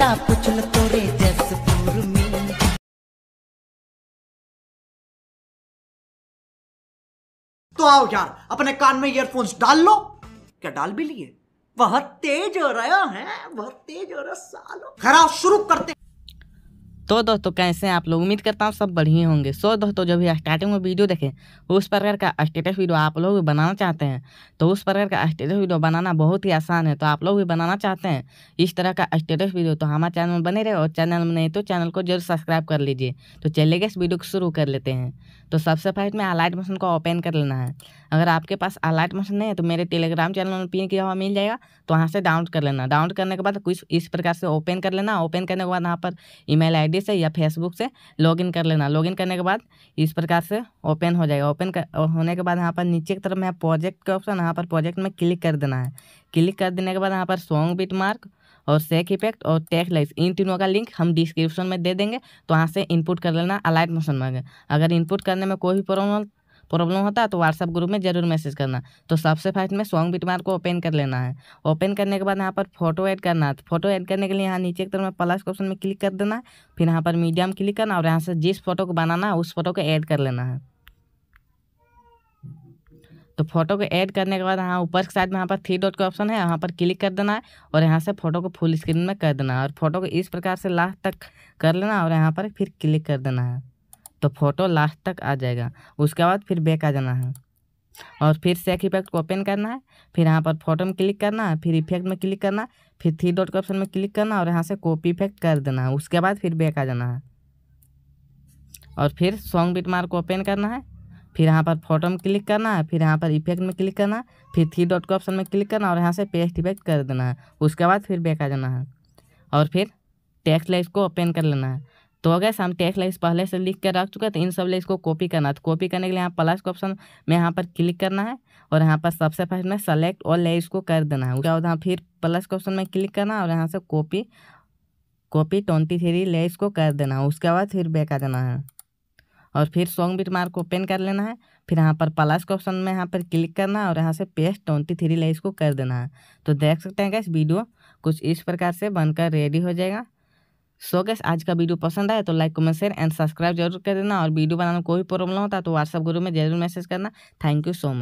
पता तोरे जसपुर में तो आओ यार अपने कान में ईयरफोन्स डाल लो क्या डाल भी लिए बहुत तेज हो रहा है बहुत तेज हो रहा सालों खराब शुरू करते तो दोस्तों कैसे हैं आप लोग उम्मीद करता हूँ सब बढ़िया होंगे सो दोस्तों जब भी स्टार्टिंग में वीडियो देखें उस प्रकार का स्टेटस वीडियो आप लोग भी बनाना चाहते हैं तो उस प्रकार का स्टेटस वीडियो बनाना बहुत ही आसान है तो आप लोग भी बनाना चाहते हैं इस तरह का स्टेटस वीडियो तो हमारे चैनल में बने रहे और चैनल में नहीं तो चैनल को जरूर सब्सक्राइब कर लीजिए तो चलिए इस वीडियो को शुरू कर लेते हैं तो सबसे पहले मैं अलाइट मशीन को ओपन कर लेना है अगर आपके पास अलाइट मशीन नहीं है तो मेरे टेलीग्राम चैनल में पिन किया हुआ मिल जाएगा तो वहाँ से डाउनलोड कर लेना डाउनलोड करने के बाद कुछ इस प्रकार से ओपन कर लेना ओपन करने के बाद वहाँ पर ई मेल आई आई से या फेसबुक से लॉगिन कर लेना लॉगिन करने के बाद इस प्रकार से ओपन हो जाएगा ओपन होने के बाद यहाँ पर नीचे की तरफ में प्रोजेक्ट का ऑप्शन यहाँ पर प्रोजेक्ट में क्लिक कर देना है क्लिक कर देने के बाद यहाँ पर सॉन्ग बीट मार्क और सेक इफेक्ट और टेक लाइस इन तीनों का लिंक हम डिस्क्रिप्शन में दे देंगे तो वहाँ से इनपुट कर लेना अलाइट मोशन में अगर इनपुट करने में कोई भी प्रॉब्लम प्रॉब्लम होता है तो व्हाट्सअप ग्रुप में जरूर मैसेज करना तो सबसे फर्स्ट में सॉन्ग बिटमार को ओपन कर लेना है ओपन करने के बाद यहाँ पर फोटो ऐड करना है फोटो ऐड करने के लिए यहाँ नीचे की तरफ में प्लस ऑप्शन में क्लिक कर देना फिर यहाँ पर मीडियम क्लिक करना और यहाँ से जिस फोटो को बनाना है उस फोटो को ऐड कर लेना है तो फोटो को ऐड करने के बाद यहाँ ऊपर के साइड में यहाँ पर थ्री डॉट का ऑप्शन है यहाँ पर क्लिक कर देना है और यहाँ से फोटो को फुल स्क्रीन में कर देना है और फोटो को इस प्रकार से लास्ट तक कर लेना और यहाँ पर फिर क्लिक कर देना है तो फोटो लास्ट तक आ जाएगा उसके बाद फिर बैक आ जाना है और फिर से एक इफेक्ट को ओपन करना है फिर यहाँ पर फोटो में क्लिक करना है फिर इफेक्ट में क्लिक करना फिर थ्री डॉट के ऑप्शन में क्लिक करना और यहाँ से कॉपी इफेक्ट कर देना है उसके बाद फिर बैक आ जाना है और फिर सॉन्ग बीट मार्क ओपन करना है फिर यहाँ पर फोटो में क्लिक करना है फिर यहाँ पर इफेक्ट में क्लिक करना फिर थ्री डॉट के ऑप्शन में क्लिक करना और यहाँ से पेस्ट इफेक्ट कर देना है उसके बाद फिर बैक आ जाना है और फिर टेक्स्ट लाइट को ओपन कर लेना है तो अगर हम टेक्स्ट लाइस पहले से लिख कर रख चुके हैं तो इन सब लाइस इसको कॉपी करना है तो कॉपी करने के लिए यहाँ प्लस का ऑप्शन में यहाँ पर क्लिक करना है और यहाँ पर सबसे फर्स्ट में सेलेक्ट और ले इसको कर देना है उसके बाद यहाँ फिर प्लस के ऑप्शन में क्लिक करना है और यहाँ से कॉपी कॉपी ट्वेंटी थ्री ले इसको कर देना है उसके बाद फिर बैक आ जाना है और फिर सॉन्ग बीट मार्क ओपन कर लेना है फिर यहाँ पर प्लस के ऑप्शन में यहाँ पर क्लिक करना है और यहाँ से पेस्ट ट्वेंटी थ्री लेस को कर देना है तो देख सकते हैं क्या इस वीडियो कुछ इस प्रकार से बनकर रेडी हो जाएगा सो गैस आज का वीडियो पसंद आया तो like comment share and subscribe जरूर कर देना और वीडियो बनाने में कोई प्रॉब्लम होता है तो व्हाट्सअप ग्रुप में जरूर मैसेज करना थैंक यू सो मच